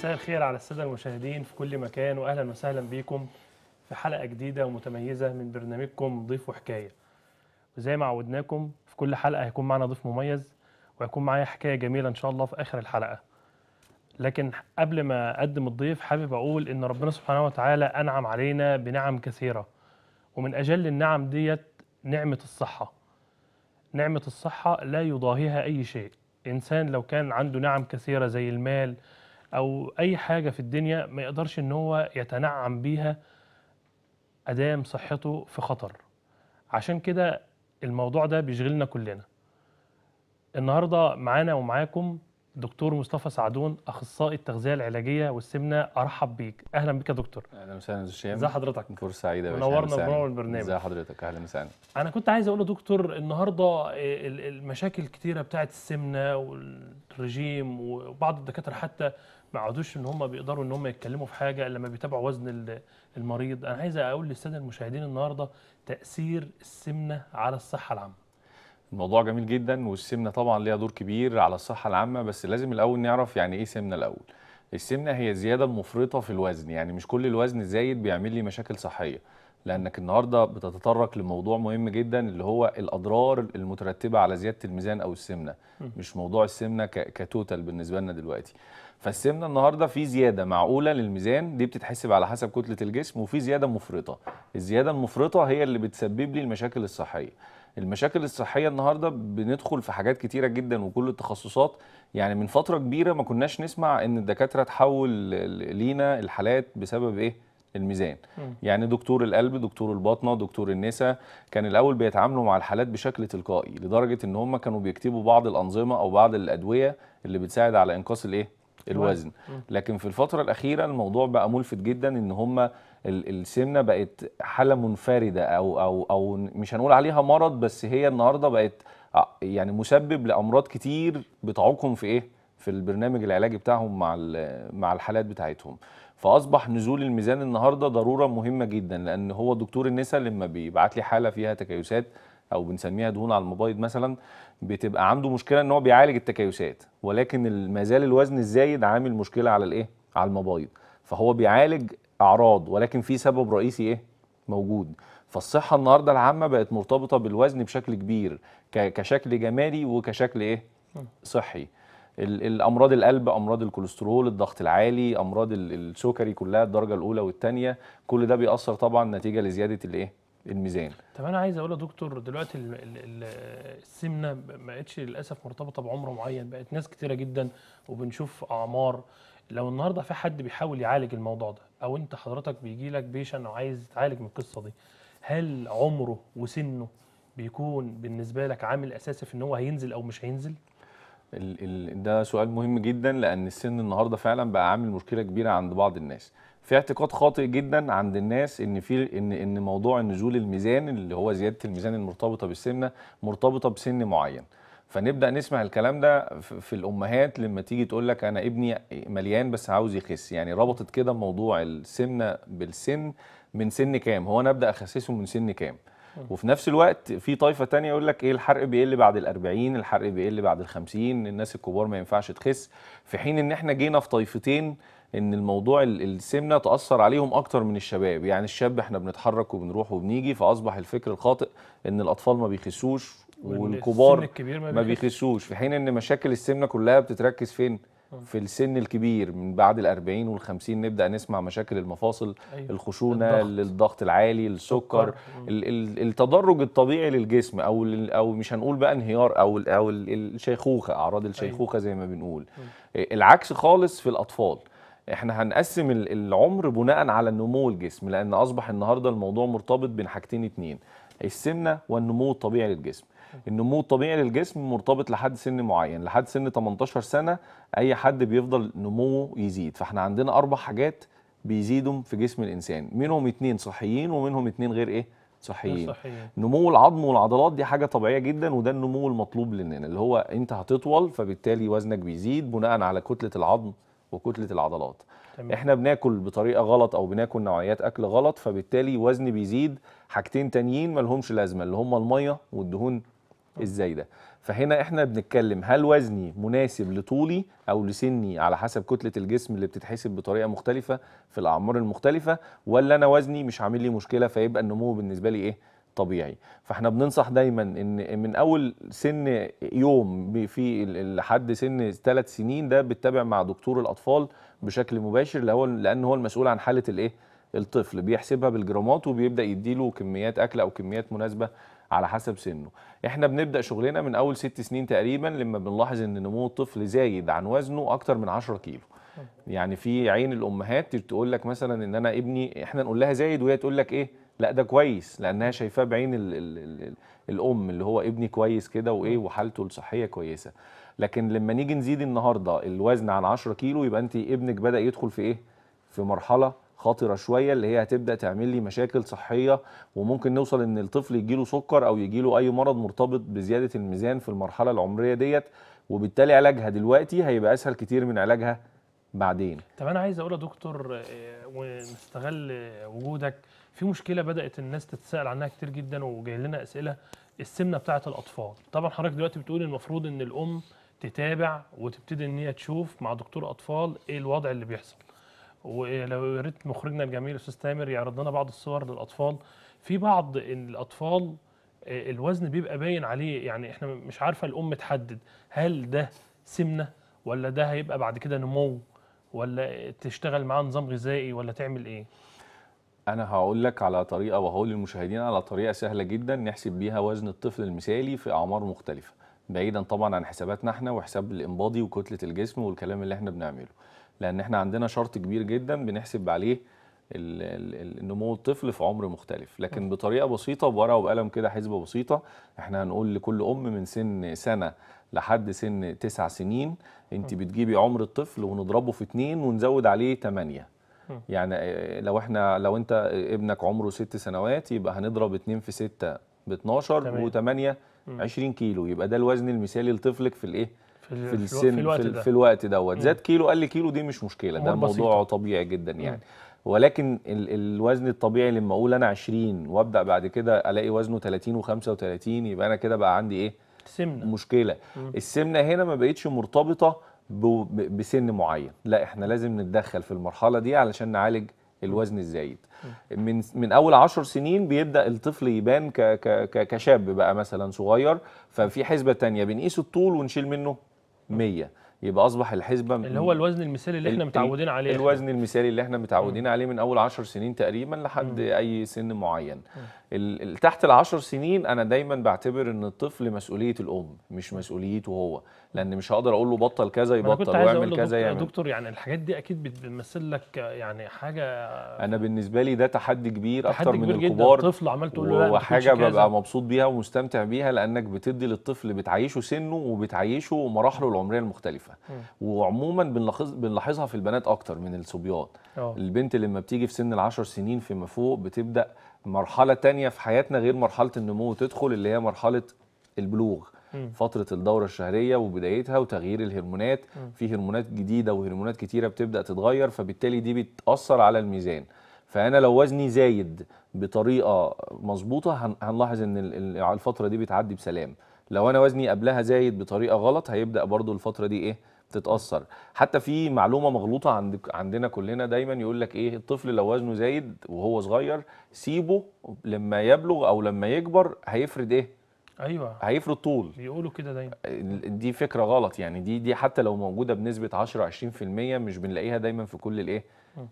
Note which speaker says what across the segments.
Speaker 1: مساء الخير على الساده المشاهدين في كل مكان واهلا وسهلا بيكم في حلقه جديده ومتميزه من برنامجكم ضيف وحكايه وزي ما عودناكم في كل حلقه هيكون معنا ضيف مميز وهيكون معايا حكايه جميله ان شاء الله في اخر الحلقه لكن قبل ما اقدم الضيف حابب اقول ان ربنا سبحانه وتعالى انعم علينا بنعم كثيره ومن اجل النعم ديت نعمه الصحه نعمه الصحه لا يضاهيها اي شيء انسان لو كان عنده نعم كثيره زي المال او اي حاجه في الدنيا ما يقدرش ان هو يتنعم بيها ادام صحته في خطر عشان كده الموضوع ده بيشغلنا كلنا النهارده معانا ومعاكم دكتور مصطفى سعدون اخصائي التغذيه العلاجيه والسمنه ارحب بيك اهلا بك يا دكتور اهلا وسهلا يا هشام ازي حضرتك
Speaker 2: فرصه سعيده منورنا بنور البرنامج ازي حضرتك اهلا وسهلا
Speaker 1: انا كنت عايز اقول دكتور النهارده المشاكل كتيره بتاعه السمنه والرجيم وبعض الدكاتره حتى ما عادوش ان هم بيقدروا ان هم يتكلموا في حاجه الا لما بيتابعوا وزن المريض انا عايز اقول للساده المشاهدين النهارده تاثير السمنه على الصحه العامه
Speaker 2: الموضوع جميل جدا والسمنه طبعا ليها دور كبير على الصحه العامه بس لازم الاول نعرف يعني ايه سمنه الاول السمنه هي الزياده المفرطه في الوزن يعني مش كل الوزن زايد بيعمل لي مشاكل صحيه لانك النهارده بتتطرق لموضوع مهم جدا اللي هو الاضرار المترتبه على زياده الميزان او السمنه مش موضوع السمنه كتوتال بالنسبه لنا دلوقتي فالسمنه النهارده في زياده معقوله للميزان دي بتتحسب على حسب كتله الجسم وفي زياده مفرطه الزياده المفرطه هي اللي بتسبب لي المشاكل الصحيه المشاكل الصحيه النهارده بندخل في حاجات كتيره جدا وكل التخصصات يعني من فتره كبيره ما كناش نسمع ان الدكاتره تحول لينا الحالات بسبب ايه الميزان م. يعني دكتور القلب دكتور الباطنه دكتور النساء كان الاول بيتعاملوا مع الحالات بشكل تلقائي لدرجه ان هم كانوا بيكتبوا بعض الانظمه او بعض الادويه اللي بتساعد على انقاص الايه الوزن م. لكن في الفتره الاخيره الموضوع بقى ملفت جدا ان هم السمنه بقت حاله منفرده او او او مش هنقول عليها مرض بس هي النهارده بقت يعني مسبب لامراض كتير بتعوقهم في ايه في البرنامج العلاجي بتاعهم مع مع الحالات بتاعتهم فاصبح نزول الميزان النهارده ضروره مهمه جدا لان هو دكتور النساء لما بيبعت لي حاله فيها تكيسات او بنسميها دهون على المبايض مثلا بتبقى عنده مشكله ان هو بيعالج التكيسات ولكن ما زال الوزن الزايد عامل مشكله على الايه على المبايض فهو بيعالج اعراض ولكن في سبب رئيسي ايه موجود فالصحه النهارده العامه بقت مرتبطه بالوزن بشكل كبير كشكل جمالي وكشكل ايه صحي الامراض القلب امراض الكوليسترول الضغط العالي امراض السكري كلها الدرجه الاولى والثانيه كل ده بيأثر طبعا نتيجه لزياده الايه الميزان
Speaker 1: طب انا عايز اقول يا دكتور دلوقتي السمنه ما بقتش للاسف مرتبطه بعمر معين بقت ناس كتيره جدا وبنشوف اعمار لو النهارده في حد بيحاول يعالج الموضوع ده او انت حضرتك بيجي لك بيشن وعايز تعالج من القصه دي هل عمره وسنه بيكون بالنسبه لك عامل اساسي في ان هو هينزل او مش هينزل
Speaker 2: ال ال ده سؤال مهم جدا لان السن النهارده فعلا بقى عامل مشكله كبيره عند بعض الناس في اعتقاد خاطئ جدا عند الناس ان في ان ان موضوع نزول الميزان اللي هو زياده الميزان المرتبطه بالسمنه مرتبطه بسن معين فنبدا نسمع الكلام ده في الامهات لما تيجي تقول لك انا ابني مليان بس عاوز يخس يعني ربطت كده موضوع السمنه بالسن من سن كام هو انا ابدا اخسسه من سن كام وفي نفس الوقت في طائفه تانية يقول لك ايه الحرق بيقل بعد ال40 الحرق بيقل بعد ال50 الناس الكبار ما ينفعش تخس في حين ان احنا جينا في طائفتين ان الموضوع السمنه تاثر عليهم اكتر من الشباب يعني الشاب احنا بنتحرك وبنروح وبنيجي فاصبح الفكر الخاطئ ان الاطفال ما بيخسوش والكبار ما بيخسوش في حين ان مشاكل السمنه كلها بتتركز فين آه. في السن الكبير من بعد الأربعين والخمسين نبدأ نسمع مشاكل المفاصل أيوة. الخشونة الضغط, الضغط العالي السكر التدرج الطبيعي للجسم أو أو مش هنقول بقى انهيار أو أو الشيخوخة أعراض أيوه. الشيخوخة زي ما بنقول أيوة. العكس خالص في الأطفال احنا هنقسم العمر بناء على نمو الجسم لأن أصبح النهاردة الموضوع مرتبط بين حاجتين اتنين السمنة والنمو الطبيعي للجسم النمو الطبيعي للجسم مرتبط لحد سن معين لحد سن 18 سنه اي حد بيفضل نموه يزيد فاحنا عندنا اربع حاجات بيزيدهم في جسم الانسان منهم اتنين صحيين ومنهم اتنين غير ايه صحيين. صحيين نمو العظم والعضلات دي حاجه طبيعيه جدا وده النمو المطلوب مننا اللي هو انت هتطول فبالتالي وزنك بيزيد بناء على كتله العظم وكتله العضلات تمام. احنا بناكل بطريقه غلط او بناكل نوعيات اكل غلط فبالتالي وزن بيزيد حاجتين تانيين مالهمش لازمه اللي هم الميه والدهون ازاي ده فهنا احنا بنتكلم هل وزني مناسب لطولي او لسني على حسب كتله الجسم اللي بتتحسب بطريقه مختلفه في الاعمار المختلفه ولا انا وزني مش عامل لي مشكله فيبقى النمو بالنسبه لي ايه طبيعي فاحنا بننصح دايما ان من اول سن يوم في لحد سن ثلاث سنين ده بتتابع مع دكتور الاطفال بشكل مباشر لان هو المسؤول عن حاله الايه الطفل بيحسبها بالجرامات وبيبدا يديله كميات اكل او كميات مناسبه على حسب سنه احنا بنبدا شغلنا من اول ست سنين تقريبا لما بنلاحظ ان نمو الطفل زايد عن وزنه اكتر من 10 كيلو يعني في عين الامهات تقول لك مثلا ان انا ابني احنا نقول لها زايد وهي تقول لك ايه لا ده كويس لانها شايفاه بعين الـ الـ الـ الام اللي هو ابني كويس كده وايه وحالته الصحيه كويسه لكن لما نيجي نزيد النهارده الوزن عن 10 كيلو يبقى انت ابنك بدا يدخل في ايه في مرحله خطره شويه اللي هي هتبدا تعمل لي مشاكل صحيه وممكن نوصل ان الطفل يجي له سكر او يجي له اي مرض مرتبط بزياده الميزان في المرحله العمريه ديت وبالتالي علاجها دلوقتي هيبقى اسهل كتير من علاجها بعدين
Speaker 1: طب انا عايز اقول يا دكتور آه، ونستغل وجودك في مشكله بدات الناس تتساءل عنها كتير جدا وجاي لنا اسئله السمنه بتاعه الاطفال طبعا حضرتك دلوقتي بتقول المفروض ان الام تتابع وتبتدي ان هي تشوف مع دكتور اطفال ايه الوضع اللي بيحصل ولو يا ريت مخرجنا الجميل استاذ تامر يعرض لنا بعض الصور للاطفال في بعض الاطفال آه، الوزن بيبقى باين عليه يعني احنا مش عارفه الام تحدد هل ده سمنه ولا ده هيبقى بعد كده نمو ولا تشتغل معاه نظام غذائي ولا تعمل ايه
Speaker 2: انا هقول لك على طريقه وهقول للمشاهدين على طريقه سهله جدا نحسب بيها وزن الطفل المثالي في اعمار مختلفه بعيدا طبعا عن حساباتنا احنا وحساب الانبادي وكتله الجسم والكلام اللي احنا بنعمله لان احنا عندنا شرط كبير جدا بنحسب عليه نمو الطفل في عمر مختلف لكن بطريقه بسيطه بورقه وقلم كده حسبه بسيطه احنا هنقول لكل ام من سن سنه لحد سن تسع سنين انت بتجيبي عمر الطفل ونضربه في اتنين ونزود عليه تمانية يعني لو احنا لو انت ابنك عمره ست سنوات يبقى هنضرب اتنين في ستة ب 12 و8 20 كيلو يبقى ده الوزن المثالي لطفلك في الايه في, السن في الوقت, في, في الوقت دوت زاد كيلو قال لي كيلو دي مش مشكله ده موضوع طبيعي جدا يعني مم. ولكن ال الوزن الطبيعي لما اقول انا 20 وابدا بعد كده الاقي وزنه 30 و35 يبقى انا كده بقى عندي ايه سمنه مشكله مم. السمنه هنا ما بقتش مرتبطه بسن معين لا احنا لازم نتدخل في المرحله دي علشان نعالج الوزن الزايد من من اول 10 سنين بيبدا الطفل يبان ك ك كشاب بقى مثلا صغير ففي حسبه تانية بنقيس الطول ونشيل منه 100 يبقى اصبح الحسبه اللي هو
Speaker 1: الوزن المثالي اللي احنا متعودين عليه الوزن
Speaker 2: المثالي اللي احنا متعودين عليه من اول 10 سنين تقريبا لحد م. اي سن معين م. تحت العشر سنين انا دايما بعتبر ان الطفل مسؤوليه الام مش مسؤوليته هو لان مش هقدر اقول له بطل كذا يبطل واعمل كذا يعني دكتور
Speaker 1: يعني الحاجات دي اكيد بتمثل لك يعني حاجه
Speaker 2: انا بالنسبه لي ده تحدي كبير تحدي اكتر كبير من الكبار طفل عمال تقول له وحاجه ببقى مبسوط بيها ومستمتع بيها لانك بتدي للطفل بتعيشه سنه وبتعيشه مراحله العمريه المختلفه م. وعموما بنلاحظ بنلاحظها في البنات اكتر من الصبيان آه. البنت لما بتيجي في سن العشر سنين فيما فوق بتبدا مرحله تانية في حياتنا غير مرحله النمو تدخل اللي هي مرحله البلوغ مم. فتره الدوره الشهريه وبدايتها وتغيير الهرمونات مم. في هرمونات جديده وهرمونات كتيره بتبدا تتغير فبالتالي دي بتاثر على الميزان فانا لو وزني زايد بطريقه مظبوطه هنلاحظ ان الفتره دي بتعدي بسلام لو انا وزني قبلها زايد بطريقه غلط هيبدا برضو الفتره دي ايه تتاثر حتى في معلومه مغلوطه عند عندنا كلنا دايما يقول لك ايه الطفل لو وزنه زايد وهو صغير سيبه لما يبلغ او لما يكبر هيفرد ايه ايوه هيفرد طول
Speaker 1: بيقولوا كده دايما
Speaker 2: دي فكره غلط يعني دي دي حتى لو موجوده بنسبه 10 20% مش بنلاقيها دايما في كل الايه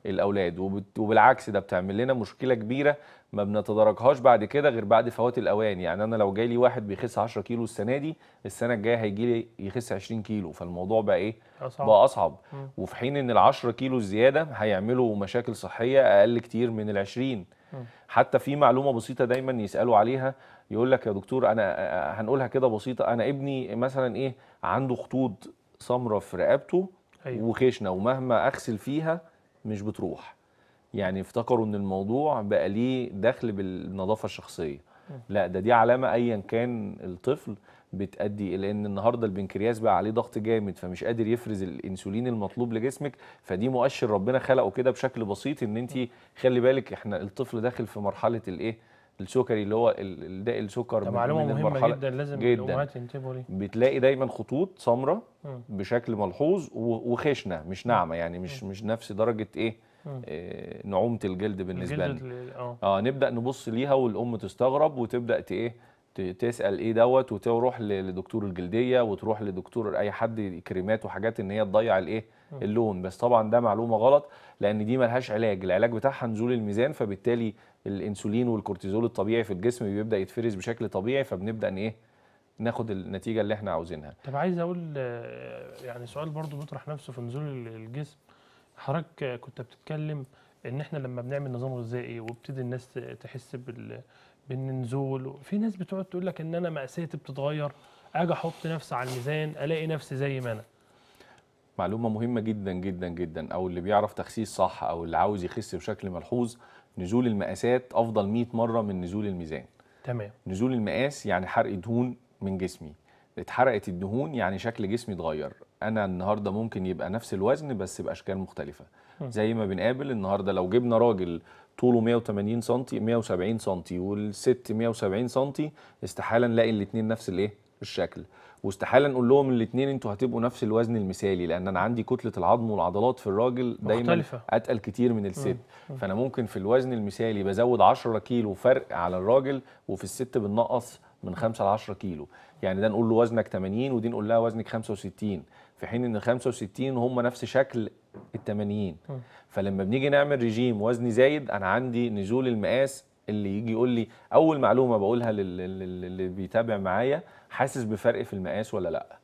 Speaker 2: الاولاد وبالعكس ده بتعمل لنا مشكله كبيره ما بنتداركهاش بعد كده غير بعد فوات الاوان يعني انا لو جاي لي واحد بيخس 10 كيلو السنه دي السنه الجايه هيجي لي يخس 20 كيلو فالموضوع بقى ايه أصعب. بقى اصعب م. وفي حين ان ال 10 كيلو الزياده هيعملوا مشاكل صحيه اقل كتير من ال 20 حتى في معلومه بسيطه دايما يسالوا عليها يقول لك يا دكتور انا هنقولها كده بسيطه انا ابني مثلا ايه عنده خطوط سمراء في رقبته أيوة. وخشنه ومهما اغسل فيها مش بتروح يعني افتكروا ان الموضوع بقى ليه دخل بالنظافه الشخصيه لا ده دي علامه ايا كان الطفل بتأدي إلى إن النهارده البنكرياس بقى عليه ضغط جامد فمش قادر يفرز الانسولين المطلوب لجسمك فدي مؤشر ربنا خلقه كده بشكل بسيط إن أنت خلي بالك إحنا الطفل داخل في مرحلة الإيه؟ السكري اللي هو الداء السكر ده معلومه مهمه جدا لازم جدا الامهات ينتبهوا ليه بتلاقي دايما خطوط سمراء بشكل ملحوظ وخشنه مش ناعمه يعني مش مش نفس درجه ايه آه، نعومه الجلد بالنسبه لنا آه. اه نبدا نبص ليها والام تستغرب وتبدا ايه تسال ايه دوت وتروح لدكتور الجلديه وتروح لدكتور اي حد كريمات وحاجات ان هي تضيع الايه اللون بس طبعا ده معلومه غلط لان دي ملهاش علاج العلاج بتاعها نزول الميزان فبالتالي الانسولين والكورتيزول الطبيعي في الجسم بيبدا يتفرز بشكل طبيعي فبنبدا ان ايه ناخد النتيجه اللي احنا عاوزينها
Speaker 1: طب عايز اقول يعني سؤال برضو بيطرح نفسه في نزول الجسم حضرتك كنت بتتكلم ان احنا لما بنعمل نظام غذائي وبتدي الناس تحس بال بالنزول في ناس بتقعد تقول لك ان انا مأساتي بتتغير اجي احط نفسي على الميزان الاقي نفسي زي ما انا
Speaker 2: معلومة مهمة جدا جدا جدا او اللي بيعرف تخسيس صح او اللي عاوز يخس بشكل ملحوظ نزول المقاسات افضل 100 مرة من نزول الميزان تمام نزول المقاس يعني حرق دهون من جسمي اتحرقت الدهون يعني شكل جسمي اتغير انا النهارده ممكن يبقى نفس الوزن بس باشكال مختلفه زي ما بنقابل النهارده لو جبنا راجل طوله 180 سم 170 سم والست 170 سم استحاله نلاقي الاثنين نفس الايه الشكل واستحاله نقول لهم الاثنين انتوا هتبقوا نفس الوزن المثالي لان انا عندي كتله العظم والعضلات في الراجل دايما اتقل كتير من الست مم. فانا ممكن في الوزن المثالي بزود 10 كيلو فرق على الراجل وفي الست بنقص من 5 ل 10 كيلو يعني ده نقول له وزنك 80 ودي نقول لها وزنك 65 في حين ان 65 هم نفس شكل ال 80 فلما بنيجي نعمل ريجيم وزني زايد انا عندي نزول المقاس اللي يجي يقول لي اول معلومه بقولها للي بيتابع معايا حاسس بفرق في المقاس ولا لا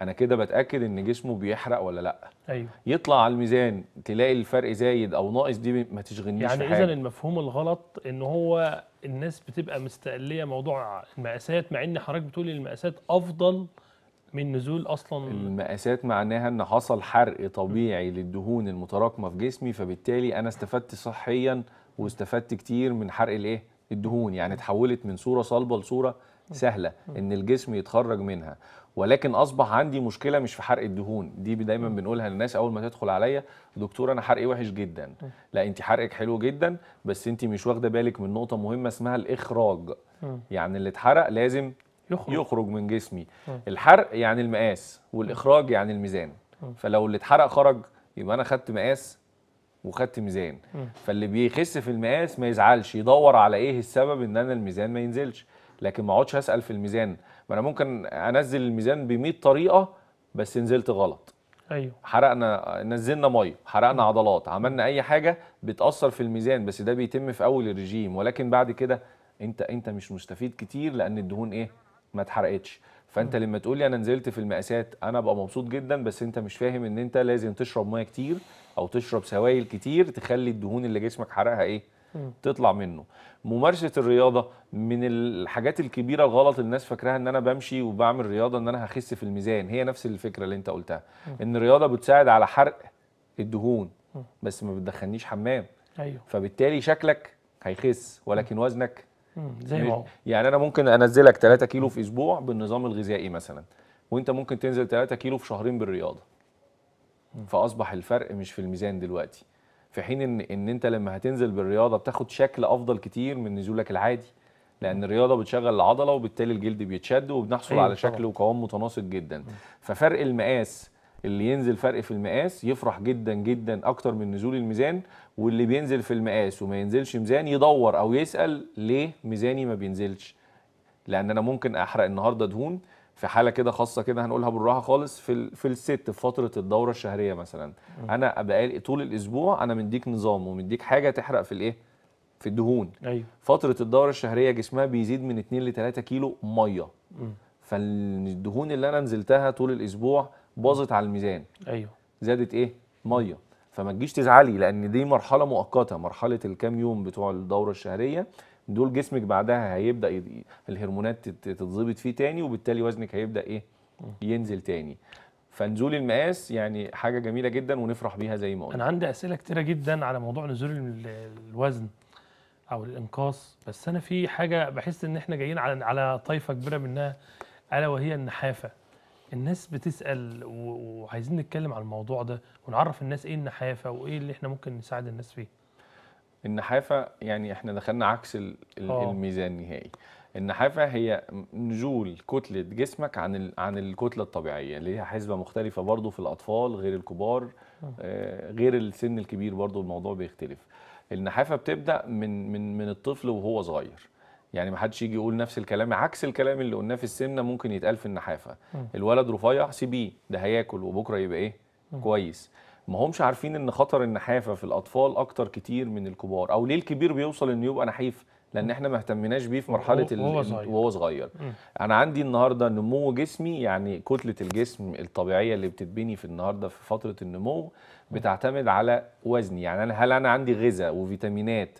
Speaker 2: انا كده بتاكد ان جسمه بيحرق ولا لا ايوه يطلع على الميزان تلاقي الفرق زايد او ناقص دي ما تشغلنيش يعني اذا
Speaker 1: المفهوم الغلط ان هو الناس بتبقى مستقليه موضوع المقاسات مع ان حضرتك ان المقاسات افضل من نزول اصلا
Speaker 2: المقاسات معناها ان حصل حرق طبيعي للدهون المتراكمه في جسمي فبالتالي انا استفدت صحيا واستفدت كتير من حرق الايه الدهون يعني اتحولت من صوره صلبه لصوره سهله ان الجسم يتخرج منها ولكن اصبح عندي مشكله مش في حرق الدهون دي دايما بنقولها للناس اول ما تدخل عليا دكتور انا حرقي وحش جدا لا انت حرقك حلو جدا بس انت مش واخده بالك من نقطه مهمه اسمها الاخراج يعني اللي اتحرق لازم يخرج, يخرج من جسمي الحرق يعني المقاس والاخراج يعني الميزان فلو اللي اتحرق خرج يبقى انا خدت مقاس وخدت ميزان فاللي بيخس في المقاس ما يزعلش يدور على ايه السبب ان انا الميزان ما ينزلش لكن ما اقعدش اسال في الميزان ما انا ممكن انزل الميزان ب 100 طريقه بس نزلت غلط ايوه حرقنا نزلنا ميه حرقنا م. عضلات عملنا اي حاجه بتاثر في الميزان بس ده بيتم في اول الرجيم ولكن بعد كده انت انت مش مستفيد كتير لان الدهون ايه ما اتحرقتش فانت لما تقول لي انا نزلت في المقاسات انا ابقى مبسوط جدا بس انت مش فاهم ان انت لازم تشرب ميه كتير او تشرب سوائل كتير تخلي الدهون اللي جسمك حرقها ايه تطلع منه ممارسه الرياضه من الحاجات الكبيره غلط الناس فاكراها ان انا بمشي وبعمل رياضه ان انا هخس في الميزان هي نفس الفكره اللي انت قلتها ان الرياضه بتساعد على حرق الدهون بس ما بتدخلنيش حمام ايوه فبالتالي شكلك هيخس ولكن وزنك زي ما هو يعني انا ممكن انزلك 3 كيلو في اسبوع بالنظام الغذائي مثلا وانت ممكن تنزل 3 كيلو في شهرين بالرياضه فاصبح الفرق مش في الميزان دلوقتي في حين ان ان انت لما هتنزل بالرياضه بتاخد شكل افضل كتير من نزولك العادي لان الرياضه بتشغل العضله وبالتالي الجلد بيتشد وبنحصل أيوة على شكل طبعا. وقوام متناسق جدا ففرق المقاس اللي ينزل فرق في المقاس يفرح جدا جدا اكتر من نزول الميزان واللي بينزل في المقاس وما ينزلش ميزان يدور او يسال ليه ميزاني ما بينزلش لان انا ممكن احرق النهارده دهون في حاله كده خاصه كده هنقولها بالراحه خالص في في الست في فتره الدوره الشهريه مثلا انا بقالي طول الاسبوع انا مديك نظام ومديك حاجه تحرق في الايه في الدهون أيوه. فتره الدوره الشهريه جسمها بيزيد من 2 ل 3 كيلو ميه فالدهون اللي انا نزلتها طول الاسبوع باظت على الميزان ايوه زادت ايه ميه فما تجيش تزعلي لان دي مرحله مؤقته مرحله الكام يوم بتوع الدوره الشهريه دول جسمك بعدها هيبدا الهرمونات تتظبط فيه تاني وبالتالي وزنك هيبدا ايه ينزل تاني فنزول المقاس يعني حاجه جميله جدا ونفرح بيها زي ما
Speaker 1: قلنا انا عندي اسئله كتيره جدا على موضوع نزول الوزن او الانقاص بس انا في حاجه بحس ان احنا جايين على على طائفه كبيره منها الا وهي النحافه الناس بتسال وعايزين نتكلم على الموضوع ده ونعرف الناس ايه النحافه وايه اللي احنا ممكن نساعد الناس فيه
Speaker 2: النحافه يعني احنا دخلنا عكس آه. الميزان النهائي النحافه هي نزول كتله جسمك عن عن الكتله الطبيعيه ليها حسبه مختلفه برضو في الاطفال غير الكبار آه. آه، غير السن الكبير برضو الموضوع بيختلف النحافه بتبدا من من من الطفل وهو صغير يعني ما حدش يجي يقول نفس الكلام عكس الكلام اللي قلناه في السمنه ممكن يتقال في النحافه الولد رفيع سيبيه ده هياكل وبكره يبقى ايه كويس ما همش عارفين ان خطر النحافه في الاطفال اكتر كتير من الكبار او ليه الكبير بيوصل انه يبقى نحيف لان احنا ما اهتمناش بيه في مرحله وهو صغير, وهو صغير. انا عندي النهارده نمو جسمي يعني كتله الجسم الطبيعيه اللي بتتبني في النهارده في فتره النمو بتعتمد على وزني يعني انا هل انا عندي غذاء وفيتامينات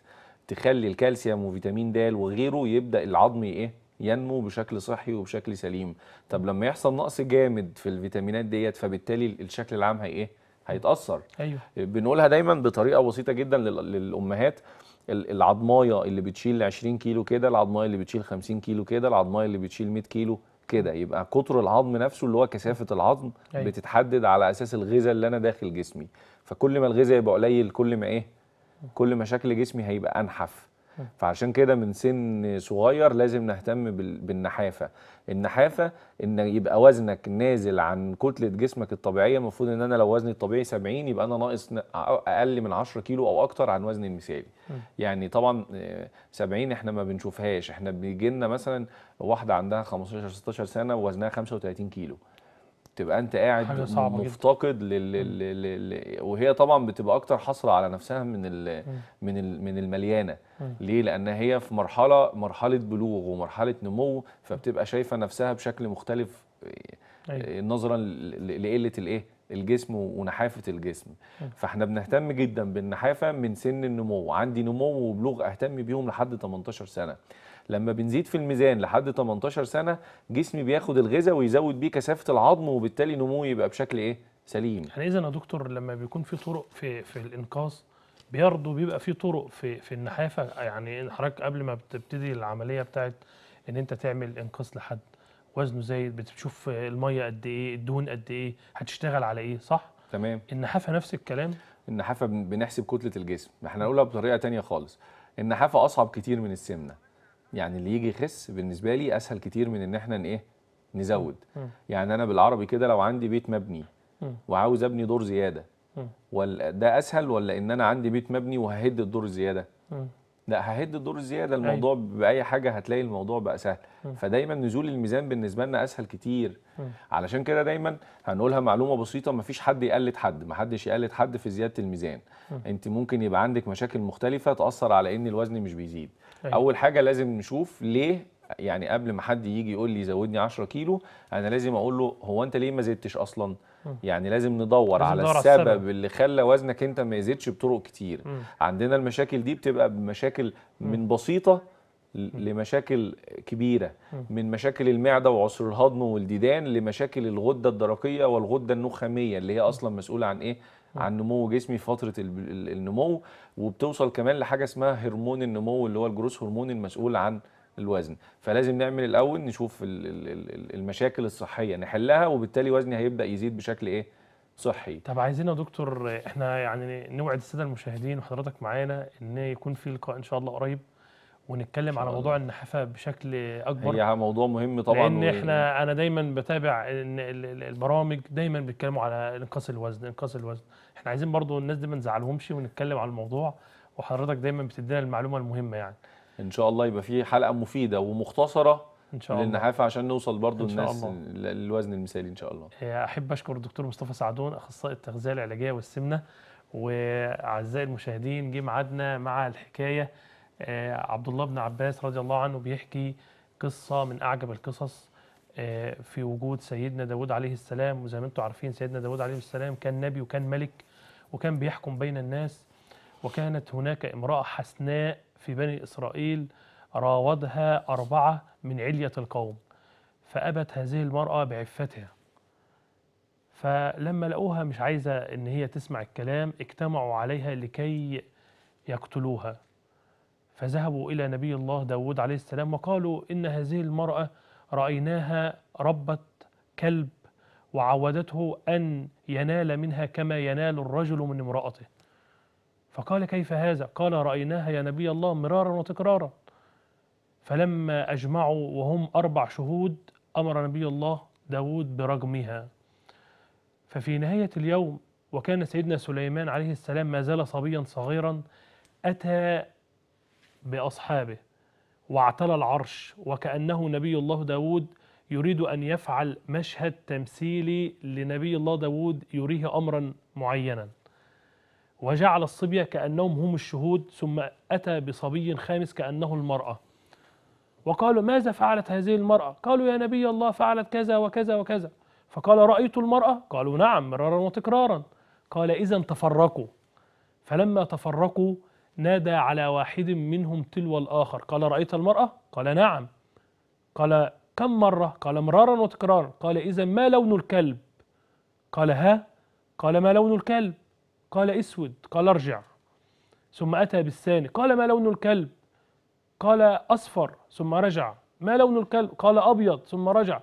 Speaker 2: تخلي الكالسيوم وفيتامين د وغيره يبدا العظم ايه ينمو بشكل صحي وبشكل سليم طب لما يحصل نقص جامد في الفيتامينات ديت فبالتالي الشكل العام هي ايه هيتاثر ايوه بنقولها دايما بطريقه بسيطه جدا للامهات العضمايه اللي بتشيل 20 كيلو كده العضمايه اللي بتشيل 50 كيلو كده العضمايه اللي بتشيل 100 كيلو كده يبقى قطر العظم نفسه اللي هو كثافه العظم أيوة. بتتحدد على اساس الغذاء اللي انا داخل جسمي فكل ما الغذاء يبقى قليل كل ما ايه كل ما شكل جسمي هيبقى انحف فعشان كده من سن صغير لازم نهتم بالنحافه النحافه ان يبقى وزنك نازل عن كتله جسمك الطبيعيه المفروض ان انا لو وزني الطبيعي 70 يبقى انا ناقص اقل من 10 كيلو او اكتر عن وزني المثالي يعني طبعا 70 آه، احنا ما بنشوفهاش احنا بيجي لنا مثلا واحده عندها 15 16 سنه ووزنها 35 كيلو تبقى انت قاعد مفتقد لل... لل... لل... وهي طبعا بتبقى اكتر حاصره على نفسها من ال... من ال... من المليانه مم. ليه لان هي في مرحله مرحله بلوغ ومرحله نمو فبتبقى شايفه نفسها بشكل مختلف أيوة. آه، نظرا لقله الايه الجسم ونحافه الجسم مم. فاحنا بنهتم جدا بالنحافه من سن النمو عندي نمو وبلوغ اهتم بيهم لحد 18 سنه لما بنزيد في الميزان لحد 18 سنه جسمي بياخد الغذاء ويزود بيه كثافه العظم وبالتالي نموه يبقى بشكل ايه سليم
Speaker 1: احنا يعني اذا يا دكتور لما بيكون في طرق في في الانقاص برضه بيبقى في طرق في في النحافه يعني حضرتك قبل ما بتبتدي العمليه بتاعت ان انت تعمل انقاص لحد وزنه زايد بتشوف الميه قد ايه الدهون قد ايه هتشتغل على ايه صح تمام النحافه نفس الكلام
Speaker 2: النحافه بنحسب كتله الجسم احنا نقولها بطريقه تانية خالص النحافه اصعب كتير من السمنه يعني اللي يجي يخس بالنسبه لي اسهل كتير من ان احنا ايه نزود يعني انا بالعربي كده لو عندي بيت مبني وعاوز ابني دور زياده ولا ده اسهل ولا ان انا عندي بيت مبني وههد الدور الزياده لا ههد الدور الزياده الموضوع أيوه. باي حاجه هتلاقي الموضوع بقى سهل فدايما نزول الميزان بالنسبه لنا اسهل كتير علشان كده دايما هنقولها معلومه بسيطه مفيش حد يقلد حد محدش يقلد حد في زياده الميزان انت ممكن يبقى عندك مشاكل مختلفه تاثر على ان الوزن مش بيزيد أيوة. اول حاجه لازم نشوف ليه يعني قبل ما حد يجي يقول لي زودني 10 كيلو انا لازم اقول له هو انت ليه ما زدتش اصلا م. يعني لازم ندور لازم على السبب, السبب اللي خلى وزنك انت ما يزيدش بطرق كتير م. عندنا المشاكل دي بتبقى بمشاكل من بسيطه لمشاكل كبيره من مشاكل المعده وعسر الهضم والديدان لمشاكل الغده الدرقيه والغده النخاميه اللي هي اصلا مسؤوله عن ايه عن نمو جسمي في فتره النمو وبتوصل كمان لحاجه اسمها هرمون النمو اللي هو الجروس هرمون المسؤول عن الوزن فلازم نعمل الاول نشوف المشاكل الصحيه نحلها وبالتالي وزني هيبدا يزيد بشكل ايه صحي
Speaker 1: طب عايزين يا دكتور احنا يعني نوعد الساده المشاهدين وحضرتك معانا ان يكون في لقاء ان شاء الله قريب ونتكلم على موضوع النحافه بشكل اكبر هي
Speaker 2: موضوع مهم طبعا لان احنا
Speaker 1: انا دايما بتابع ان البرامج دايما بيتكلموا على انقاص الوزن انقاص الوزن احنا عايزين برضو الناس دي ما نزعلهمش ونتكلم على الموضوع وحضرتك دايما بتدينا المعلومه المهمه يعني ان
Speaker 2: شاء الله يبقى في حلقه مفيده ومختصره ان شاء الله للنحافه عشان نوصل برضو الناس للوزن المثالي ان شاء الله
Speaker 1: إيه، احب اشكر الدكتور مصطفى سعدون اخصائي التغذيه العلاجيه والسمنه واعزائي المشاهدين جه ميعادنا مع الحكايه آه، عبد الله بن عباس رضي الله عنه بيحكي قصة من أعجب القصص آه، في وجود سيدنا داود عليه السلام وزي ما انتم عارفين سيدنا داود عليه السلام كان نبي وكان ملك وكان بيحكم بين الناس وكانت هناك امرأة حسناء في بني إسرائيل راودها أربعة من علية القوم فأبت هذه المرأة بعفتها فلما لقوها مش عايزة إن هي تسمع الكلام اجتمعوا عليها لكي يقتلوها فذهبوا إلى نبي الله داود عليه السلام وقالوا إن هذه المرأة رأيناها ربت كلب وعودته أن ينال منها كما ينال الرجل من امرأته فقال كيف هذا؟ قال رأيناها يا نبي الله مرارا وتكرارا فلما أجمعوا وهم أربع شهود أمر نبي الله داود برجمها ففي نهاية اليوم وكان سيدنا سليمان عليه السلام ما زال صبيا صغيرا أتى بأصحابه واعتلى العرش وكأنه نبي الله داود يريد أن يفعل مشهد تمثيلي لنبي الله داود يريه أمرا معينا وجعل الصبية كأنهم هم الشهود ثم أتى بصبي خامس كأنه المرأة وقالوا ماذا فعلت هذه المرأة قالوا يا نبي الله فعلت كذا وكذا وكذا فقال رأيت المرأة قالوا نعم مرارا وتكرارا قال إذا تفرقوا فلما تفرقوا نادى على واحد منهم تلو الآخر قال رأيت المرأة؟ قال نعم قال كم مرة؟ قال مرارا وتكرارا قال إذا ما لون الكلب؟ قال ها؟ قال ما لون الكلب؟ قال اسود قال ارجع ثم أتى بالثاني قال ما لون الكلب؟ قال أصفر ثم رجع ما لون الكلب؟ قال أبيض ثم رجع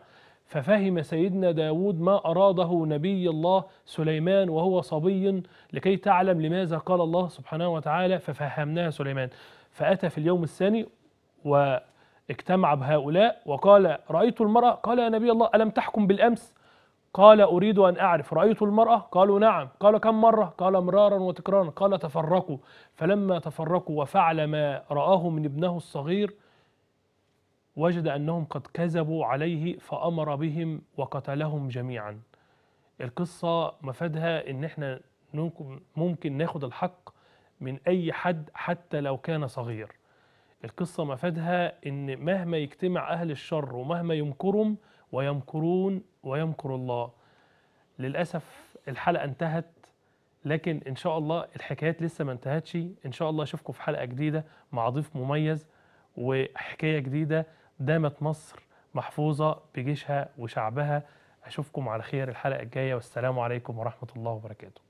Speaker 1: ففهم سيدنا داود ما أراده نبي الله سليمان وهو صبي لكي تعلم لماذا قال الله سبحانه وتعالى ففهمناها سليمان فأتى في اليوم الثاني واجتمع بهؤلاء وقال رأيت المرأة قال يا نبي الله ألم تحكم بالأمس قال أريد أن أعرف رأيت المرأة قالوا نعم قال كم مرة قال مرارا وتكرارا قال تفرقوا فلما تفرقوا وفعل ما رآه من ابنه الصغير وجد أنهم قد كذبوا عليه فأمر بهم وقتلهم جميعا القصة مفادها إن إحنا ممكن ناخد الحق من أي حد حتى لو كان صغير القصة مفادها إن مهما يجتمع أهل الشر ومهما يمكرهم ويمكرون ويمكر الله للأسف الحلقة انتهت لكن إن شاء الله الحكايات لسه ما انتهتش إن شاء الله أشوفكم في حلقة جديدة مع ضيف مميز وحكاية جديدة دامت مصر محفوظة بجيشها وشعبها أشوفكم على خير الحلقة الجاية والسلام عليكم ورحمة الله وبركاته